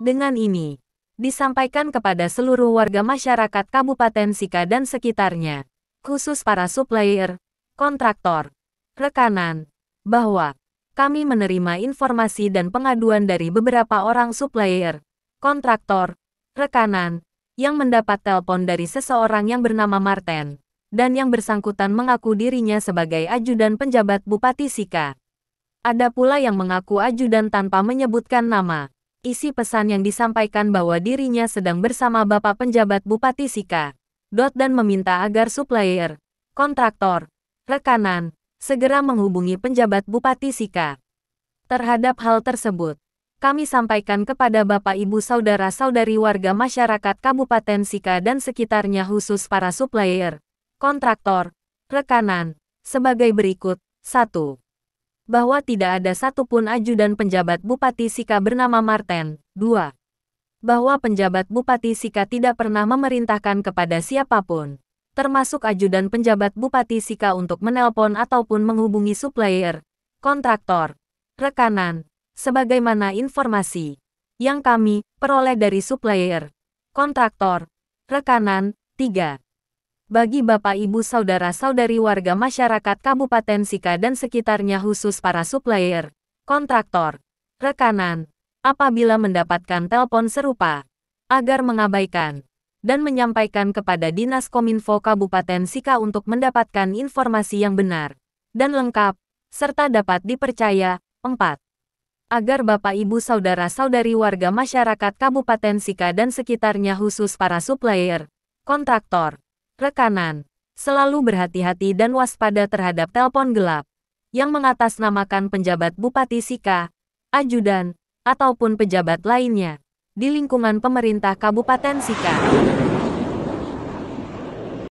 Dengan ini, disampaikan kepada seluruh warga masyarakat Kabupaten Sika dan sekitarnya, khusus para supplier, kontraktor, rekanan, bahwa kami menerima informasi dan pengaduan dari beberapa orang supplier, kontraktor, rekanan, yang mendapat telepon dari seseorang yang bernama Martin dan yang bersangkutan mengaku dirinya sebagai ajudan penjabat Bupati Sika. Ada pula yang mengaku ajudan tanpa menyebutkan nama. Isi pesan yang disampaikan bahwa dirinya sedang bersama Bapak Penjabat Bupati Sika. Dot dan meminta agar supplier, kontraktor, rekanan, segera menghubungi penjabat Bupati Sika. Terhadap hal tersebut, kami sampaikan kepada Bapak Ibu Saudara-saudari warga masyarakat Kabupaten Sika dan sekitarnya khusus para supplier, kontraktor, rekanan, sebagai berikut. 1 bahwa tidak ada satupun ajudan penjabat Bupati Sika bernama Marten. 2. Bahwa penjabat Bupati Sika tidak pernah memerintahkan kepada siapapun, termasuk ajudan penjabat Bupati Sika untuk menelpon ataupun menghubungi supplier, kontraktor, rekanan, sebagaimana informasi yang kami peroleh dari supplier, kontraktor, rekanan, 3 bagi Bapak Ibu Saudara-saudari warga masyarakat Kabupaten Sika dan sekitarnya khusus para supplier, kontraktor, rekanan, apabila mendapatkan telepon serupa, agar mengabaikan dan menyampaikan kepada Dinas Kominfo Kabupaten Sika untuk mendapatkan informasi yang benar dan lengkap, serta dapat dipercaya. 4 agar Bapak Ibu Saudara-saudari warga masyarakat Kabupaten Sika dan sekitarnya khusus para supplier, kontraktor, rekanan, selalu berhati-hati dan waspada terhadap telpon gelap yang mengatasnamakan penjabat Bupati Sika, ajudan, ataupun pejabat lainnya di lingkungan pemerintah Kabupaten Sika.